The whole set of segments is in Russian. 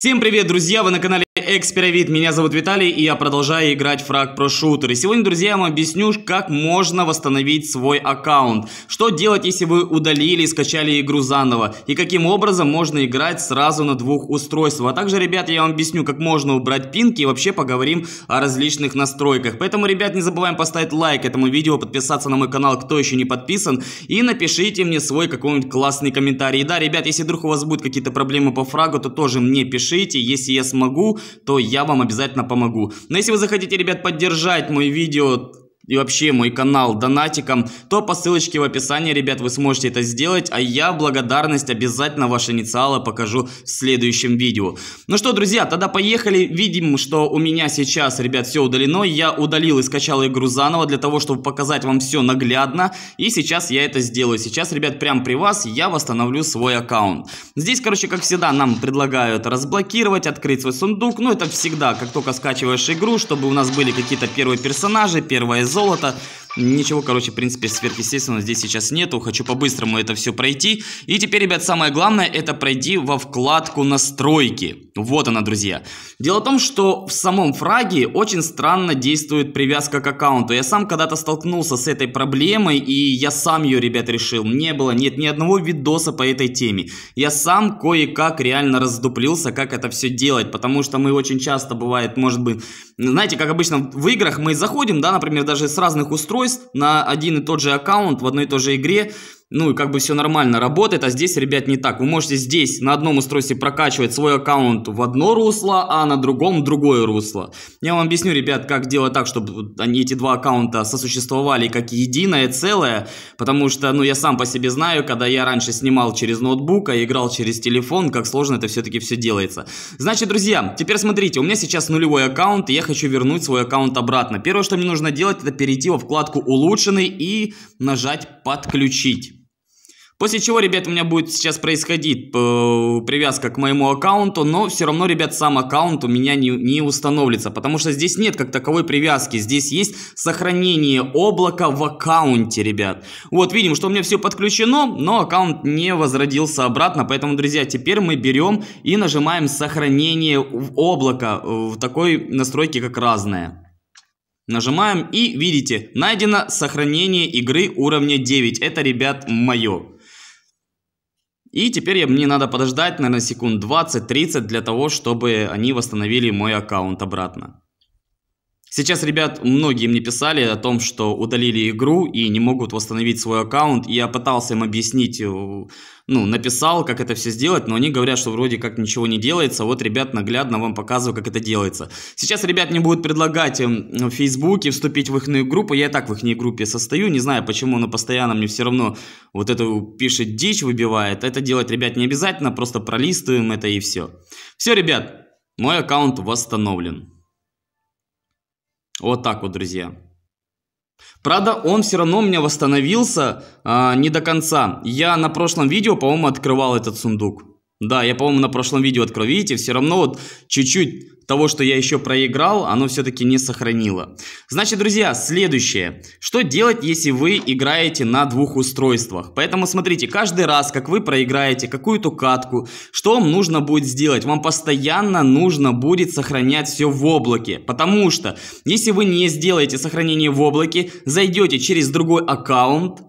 Всем привет, друзья! Вы на канале Экс, меня зовут Виталий, и я продолжаю играть в Фраг Pro Shooter. сегодня, друзья, я вам объясню, как можно восстановить свой аккаунт. Что делать, если вы удалили и скачали игру заново, и каким образом можно играть сразу на двух устройствах. А также, ребят, я вам объясню, как можно убрать пинки и вообще поговорим о различных настройках. Поэтому, ребят, не забываем поставить лайк этому видео, подписаться на мой канал, кто еще не подписан, и напишите мне свой какой-нибудь классный комментарий. И да, ребят, если вдруг у вас будут какие-то проблемы по фрагу, то тоже мне пишите, если я смогу то я вам обязательно помогу. Но если вы захотите, ребят, поддержать мое видео и вообще мой канал донатиком, то по ссылочке в описании, ребят, вы сможете это сделать, а я благодарность обязательно ваши инициалы покажу в следующем видео. Ну что, друзья, тогда поехали. Видим, что у меня сейчас, ребят, все удалено. Я удалил и скачал игру заново для того, чтобы показать вам все наглядно. И сейчас я это сделаю. Сейчас, ребят, прям при вас я восстановлю свой аккаунт. Здесь, короче, как всегда, нам предлагают разблокировать, открыть свой сундук. Ну, это всегда, как только скачиваешь игру, чтобы у нас были какие-то первые персонажи, первая зона золото Ничего, короче, в принципе, сверхъестественного здесь сейчас нету. Хочу по-быстрому это все пройти. И теперь, ребят, самое главное, это пройти во вкладку настройки. Вот она, друзья. Дело в том, что в самом фраге очень странно действует привязка к аккаунту. Я сам когда-то столкнулся с этой проблемой, и я сам ее, ребят, решил. Не было, нет ни одного видоса по этой теме. Я сам кое-как реально раздуплился, как это все делать, потому что мы очень часто бывает, может быть, знаете, как обычно в играх мы заходим, да, например, даже с разных устройств, устройств на один и тот же аккаунт в одной и той же игре ну и как бы все нормально работает, а здесь, ребят, не так. Вы можете здесь на одном устройстве прокачивать свой аккаунт в одно русло, а на другом другое русло. Я вам объясню, ребят, как делать так, чтобы они эти два аккаунта сосуществовали как единое целое, потому что, ну, я сам по себе знаю, когда я раньше снимал через ноутбук, а играл через телефон, как сложно это все-таки все делается. Значит, друзья, теперь смотрите, у меня сейчас нулевой аккаунт, и я хочу вернуть свой аккаунт обратно. Первое, что мне нужно делать, это перейти во вкладку «Улучшенный» и нажать «Подключить». После чего, ребят, у меня будет сейчас происходить э, привязка к моему аккаунту, но все равно, ребят, сам аккаунт у меня не, не установится, потому что здесь нет как таковой привязки, здесь есть сохранение облака в аккаунте, ребят. Вот, видим, что у меня все подключено, но аккаунт не возродился обратно, поэтому, друзья, теперь мы берем и нажимаем сохранение в облако, в такой настройке как разное. Нажимаем и видите, найдено сохранение игры уровня 9. Это, ребят, мое. И теперь мне надо подождать, наверное, секунд 20-30 для того, чтобы они восстановили мой аккаунт обратно. Сейчас, ребят, многие мне писали о том, что удалили игру и не могут восстановить свой аккаунт. я пытался им объяснить, э, ну, написал, как это все сделать, но они говорят, что вроде как ничего не делается. Вот, ребят, наглядно вам показываю, как это делается. Сейчас, ребят, мне будут предлагать эм, в Фейсбуке вступить в их группу. Я и так в их группе состою. Не знаю, почему, но постоянно мне все равно вот эту пишет дичь, выбивает. Это делать, ребят, не обязательно, просто пролистываем это и все. Все, ребят, мой аккаунт восстановлен. Вот так вот, друзья. Правда, он все равно у меня восстановился а, не до конца. Я на прошлом видео, по-моему, открывал этот сундук. Да, я, по-моему, на прошлом видео открыл. Видите, все равно вот чуть-чуть того, что я еще проиграл, оно все-таки не сохранило. Значит, друзья, следующее. Что делать, если вы играете на двух устройствах? Поэтому смотрите, каждый раз, как вы проиграете какую-то катку, что вам нужно будет сделать? Вам постоянно нужно будет сохранять все в облаке. Потому что, если вы не сделаете сохранение в облаке, зайдете через другой аккаунт,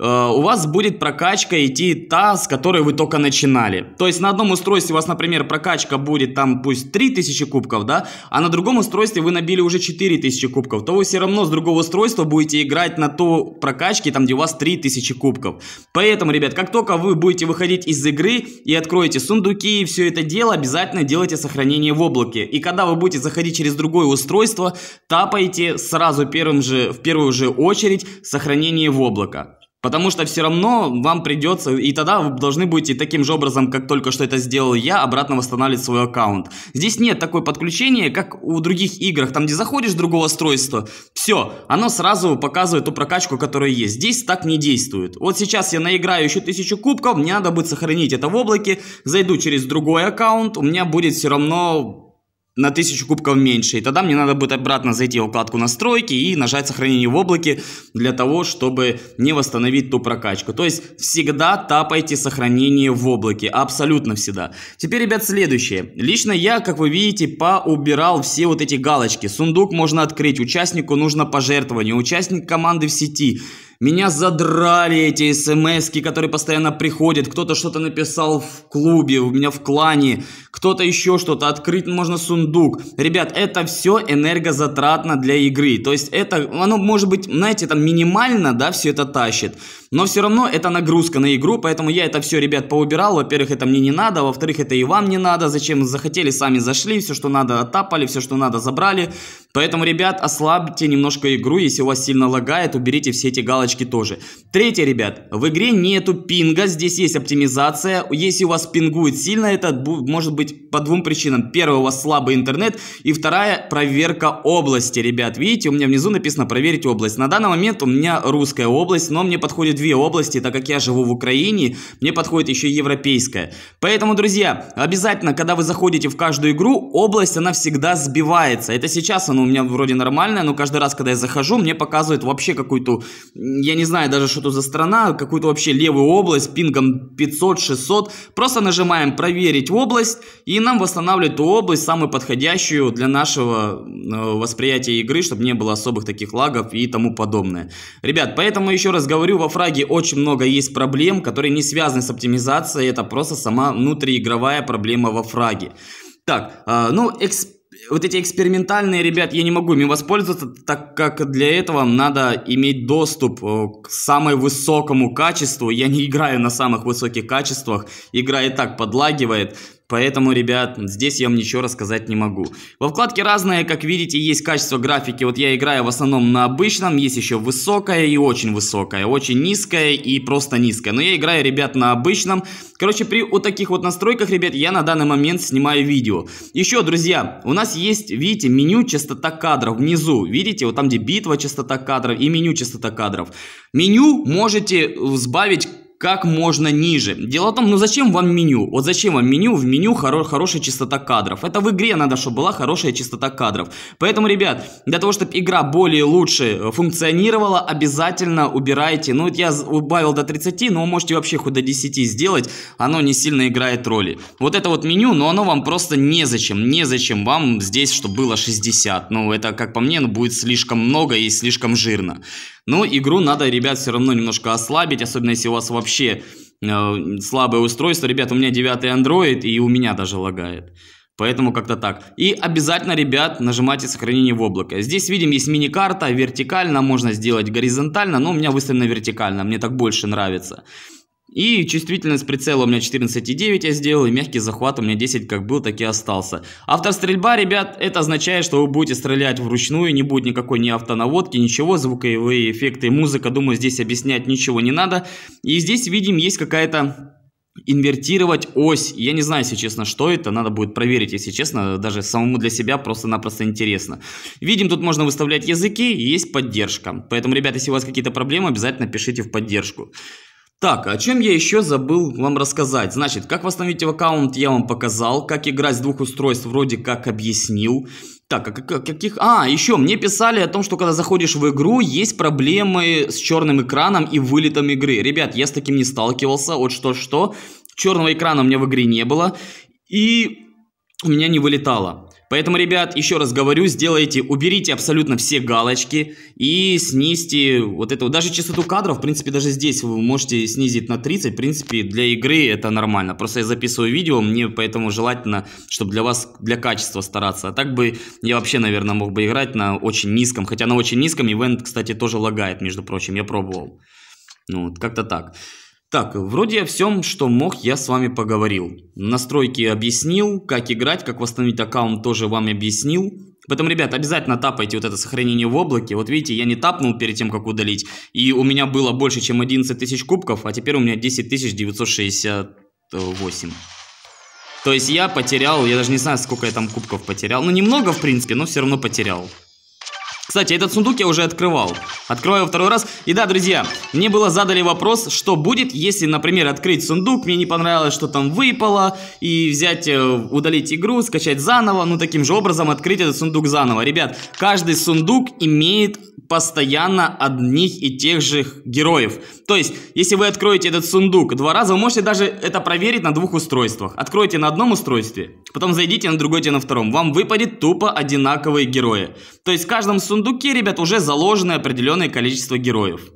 Э, у вас будет прокачка идти та, с которой вы только начинали. То есть на одном устройстве у вас, например, прокачка будет там пусть 3000 кубков, да, а на другом устройстве вы набили уже 4000 кубков, то вы все равно с другого устройства будете играть на ту прокачке, там где у вас 3000 кубков. Поэтому, ребят, как только вы будете выходить из игры и откроете сундуки и все это дело, обязательно делайте сохранение в облаке. И когда вы будете заходить через другое устройство, тапайте сразу первым же, в первую же очередь сохранение в облако. Потому что все равно вам придется, и тогда вы должны будете таким же образом, как только что это сделал я, обратно восстанавливать свой аккаунт. Здесь нет такое подключения, как у других играх, там где заходишь другого устройства, все, оно сразу показывает ту прокачку, которая есть. Здесь так не действует. Вот сейчас я наиграю еще тысячу кубков, мне надо будет сохранить это в облаке, зайду через другой аккаунт, у меня будет все равно на 1000 кубков меньше. И тогда мне надо будет обратно зайти в вкладку настройки и нажать сохранение в облаке для того, чтобы не восстановить ту прокачку. То есть всегда тапайте сохранение в облаке. Абсолютно всегда. Теперь, ребят, следующее. Лично я, как вы видите, поубирал все вот эти галочки. Сундук можно открыть, участнику нужно пожертвование, участник команды в сети – меня задрали эти смс которые постоянно приходят. Кто-то что-то написал в клубе, у меня в клане, кто-то еще что-то. Открыть можно сундук. Ребят, это все энергозатратно для игры. То есть это, оно может быть, знаете, там минимально, да, все это тащит. Но все равно это нагрузка на игру, поэтому я это все, ребят, поубирал. Во-первых, это мне не надо, во-вторых, это и вам не надо. Зачем захотели, сами зашли, все, что надо, оттапали, все, что надо, забрали. Поэтому, ребят, ослабьте немножко игру, если у вас сильно лагает, уберите все эти галочки тоже. Третье, ребят, в игре нету пинга, здесь есть оптимизация. Если у вас пингует сильно, это может быть по двум причинам. Первое, у вас слабый интернет, и вторая, проверка области, ребят. Видите, у меня внизу написано «проверить область». На данный момент у меня русская область, но мне подходят две области, так как я живу в Украине, мне подходит еще европейская. Поэтому, друзья, обязательно, когда вы заходите в каждую игру, область, она всегда сбивается. Это сейчас она у меня вроде нормальная, но каждый раз, когда я захожу, мне показывает вообще какую-то, я не знаю даже, что это за страна, какую-то вообще левую область пингом 500-600. Просто нажимаем «Проверить область», и нам восстанавливает ту область, самую подходящую для нашего э, восприятия игры, чтобы не было особых таких лагов и тому подобное. Ребят, поэтому еще раз говорю, во фраге очень много есть проблем, которые не связаны с оптимизацией, это просто сама внутриигровая проблема во фраге. Так, э, ну, эксперт вот эти экспериментальные, ребят, я не могу им воспользоваться, так как для этого надо иметь доступ э, к самому высокому качеству. Я не играю на самых высоких качествах, игра и так подлагивает. Поэтому, ребят, здесь я вам ничего рассказать не могу. Во вкладке разные, как видите, есть качество графики. Вот я играю в основном на обычном, есть еще высокая и очень высокая, очень низкая и просто низкая. Но я играю, ребят, на обычном. Короче, при вот таких вот настройках, ребят, я на данный момент снимаю видео. Еще, друзья, у нас есть, видите, меню частота кадров внизу. Видите, вот там, где битва частота кадров и меню частота кадров. Меню можете сбавить как можно ниже. Дело в том, ну зачем вам меню? Вот зачем вам меню? В меню хоро хорошая частота кадров. Это в игре надо, чтобы была хорошая частота кадров. Поэтому, ребят, для того, чтобы игра более лучше э, функционировала, обязательно убирайте. Ну, вот я убавил до 30, но вы можете вообще хоть до 10 сделать. Оно не сильно играет роли. Вот это вот меню, но оно вам просто незачем. Незачем вам здесь, чтобы было 60. Ну, это, как по мне, ну, будет слишком много и слишком жирно. Но ну, игру надо, ребят, все равно немножко ослабить, особенно если у вас вообще э, слабое устройство. Ребят, у меня 9 Android, и у меня даже лагает. Поэтому как-то так. И обязательно, ребят, нажимайте сохранение в облако. Здесь, видим, есть мини-карта, вертикально, можно сделать горизонтально, но у меня выставлено вертикально, мне так больше нравится. И чувствительность прицела у меня 14,9 я сделал, и мягкий захват у меня 10 как был, так и остался. стрельба, ребят, это означает, что вы будете стрелять вручную, не будет никакой ни автонаводки, ничего, звуковые эффекты, музыка, думаю, здесь объяснять ничего не надо. И здесь, видим, есть какая-то инвертировать ось. Я не знаю, если честно, что это. Надо будет проверить, если честно. Даже самому для себя просто-напросто интересно. Видим, тут можно выставлять языки и есть поддержка. Поэтому, ребята, если у вас какие-то проблемы, обязательно пишите в поддержку. Так, о чем я еще забыл вам рассказать? Значит, как восстановить аккаунт я вам показал, как играть с двух устройств вроде как объяснил. Так, а каких... А, еще мне писали о том, что когда заходишь в игру, есть проблемы с черным экраном и вылетом игры. Ребят, я с таким не сталкивался, вот что-что. Черного экрана у меня в игре не было, и у меня не вылетало. Поэтому, ребят, еще раз говорю, сделайте, уберите абсолютно все галочки и снизьте вот это. Даже частоту кадров, в принципе, даже здесь вы можете снизить на 30. В принципе, для игры это нормально. Просто я записываю видео, мне поэтому желательно, чтобы для вас, для качества стараться. А так бы я вообще, наверное, мог бы играть на очень низком. Хотя на очень низком ивент, кстати, тоже лагает, между прочим, я пробовал. Ну, вот, как-то так. Так, вроде о всем, что мог, я с вами поговорил. Настройки объяснил, как играть, как восстановить аккаунт тоже вам объяснил. Поэтому, ребят, обязательно тапайте вот это сохранение в облаке. Вот видите, я не тапнул перед тем, как удалить. И у меня было больше, чем 11 тысяч кубков, а теперь у меня 10 968. То есть я потерял, я даже не знаю, сколько я там кубков потерял. Ну, немного, в принципе, но все равно потерял. Кстати, этот сундук я уже открывал. Открываю второй раз. И да, друзья, мне было задали вопрос, что будет, если, например, открыть сундук, мне не понравилось, что там выпало, и взять, э, удалить игру, скачать заново, ну таким же образом открыть этот сундук заново. Ребят, каждый сундук имеет постоянно одних и тех же героев. То есть, если вы откроете этот сундук два раза, вы можете даже это проверить на двух устройствах. Откройте на одном устройстве, потом зайдите на другой, на втором. Вам выпадет тупо одинаковые герои. То есть, в каждом сундуке сундуке, ребят, уже заложено определенное количество героев.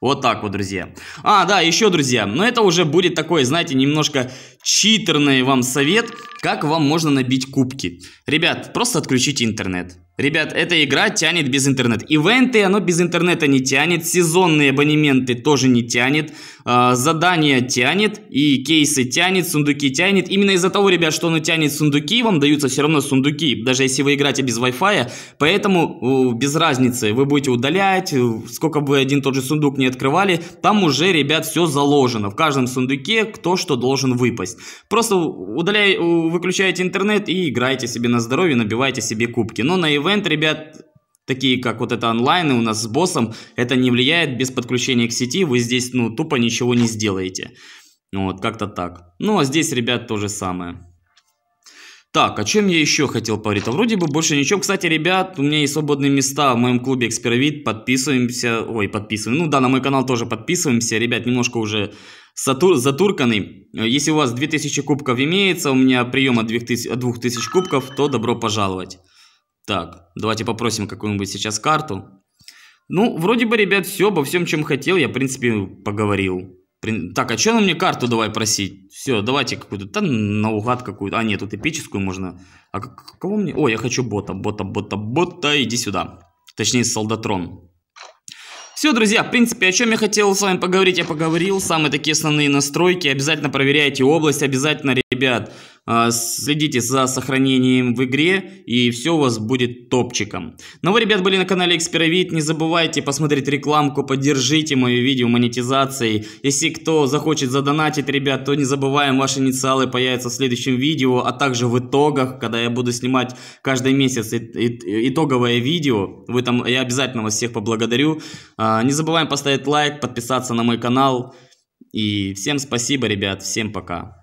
Вот так вот, друзья. А, да, еще, друзья, но это уже будет такой, знаете, немножко читерный вам совет, как вам можно набить кубки. Ребят, просто отключите интернет. Ребят, эта игра тянет без интернета. Ивенты, оно без интернета не тянет, сезонные абонементы тоже не тянет. А, задание тянет, и кейсы тянет, сундуки тянет. Именно из-за того, ребят, что он тянет сундуки, вам даются все равно сундуки, даже если вы играете без Wi-Fi. Поэтому без разницы, вы будете удалять, сколько бы один тот же сундук не открывали, там уже, ребят, все заложено. В каждом сундуке кто что должен выпасть. Просто удаляй, выключаете интернет и играете себе на здоровье, набиваете себе кубки. Но на ивент, ребят, такие как вот это онлайн и у нас с боссом, это не влияет без подключения к сети, вы здесь, ну, тупо ничего не сделаете. Ну вот, как-то так. Ну, а здесь, ребят, то же самое. Так, о чем я еще хотел поговорить? А вроде бы больше ничего. Кстати, ребят, у меня есть свободные места в моем клубе Экспировид. Подписываемся. Ой, подписываемся. Ну да, на мой канал тоже подписываемся. Ребят, немножко уже сатур, затурканный. Если у вас 2000 кубков имеется, у меня приема 2000, 2000 кубков, то добро пожаловать. Так, давайте попросим какую-нибудь сейчас карту. Ну, вроде бы, ребят, все, обо всем, чем хотел, я, в принципе, поговорил. Так, а что нам мне карту давай просить? Все, давайте какую-то, да наугад какую-то. А, нет, тут эпическую можно. А кого мне? О, я хочу бота, бота, бота, бота, иди сюда. Точнее, солдатрон. Все, друзья, в принципе, о чем я хотел с вами поговорить, я поговорил. Самые такие основные настройки. Обязательно проверяйте область, обязательно, ребят, а, следите за сохранением в игре, и все у вас будет топчиком. Ну вы, ребят, были на канале Экспировид. Не забывайте посмотреть рекламку, поддержите мое видео монетизацией. Если кто захочет задонатить, ребят, то не забываем, ваши инициалы появятся в следующем видео, а также в итогах, когда я буду снимать каждый месяц итоговое видео. Вы там, я обязательно вас всех поблагодарю. А, не забываем поставить лайк, подписаться на мой канал. И всем спасибо, ребят, всем пока.